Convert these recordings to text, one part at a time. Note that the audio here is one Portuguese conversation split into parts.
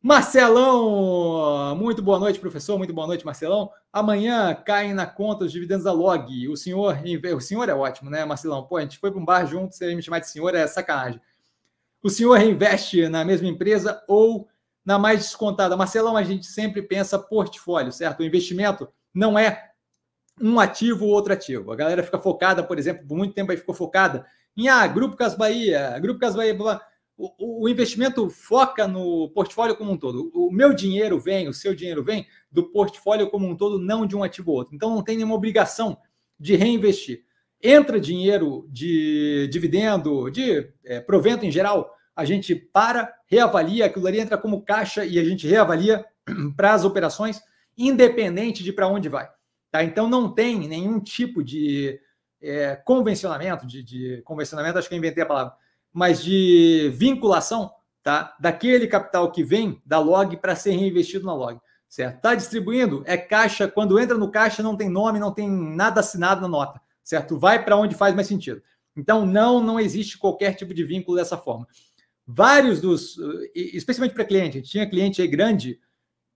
Marcelão, muito boa noite, professor. Muito boa noite, Marcelão. Amanhã caem na conta os dividendos da Log. O senhor, o senhor é ótimo, né, Marcelão? Pô, a gente foi para um bar junto, você me chamar de senhor é sacanagem. O senhor reinveste na mesma empresa ou na mais descontada? Marcelão, a gente sempre pensa portfólio, certo? O investimento não é um ativo ou outro ativo. A galera fica focada, por exemplo, por muito tempo aí ficou focada em ah, Grupo Cas Bahia, Grupo Cas Bahia, blá, blá o, o, investimento foca no portfólio como um todo. O meu dinheiro vem, o seu dinheiro vem do portfólio como um todo, não de um ativo ou outro. Então não tem nenhuma obrigação de reinvestir. Entra dinheiro de dividendo, de é, provento em geral, a gente para, reavalia, aquilo ali entra como caixa e a gente reavalia para as operações, independente de para onde vai. Tá? Então não tem nenhum tipo de é, convencionamento, de, de convencionamento, acho que eu inventei a palavra mas de vinculação tá? daquele capital que vem da log para ser reinvestido na log. Certo? Tá distribuindo? É caixa. Quando entra no caixa, não tem nome, não tem nada assinado na nota. Certo? Vai para onde faz mais sentido. Então, não, não existe qualquer tipo de vínculo dessa forma. Vários dos, especialmente para cliente, tinha cliente aí grande,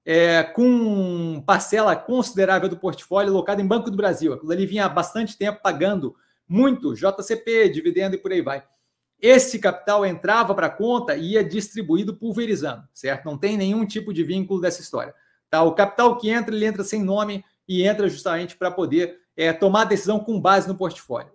é, com parcela considerável do portfólio alocado em Banco do Brasil. Aquilo ali vinha há bastante tempo pagando muito JCP, dividendo e por aí vai. Esse capital entrava para a conta e ia distribuído pulverizando, certo? Não tem nenhum tipo de vínculo dessa história. Tá? O capital que entra, ele entra sem nome e entra justamente para poder é, tomar decisão com base no portfólio.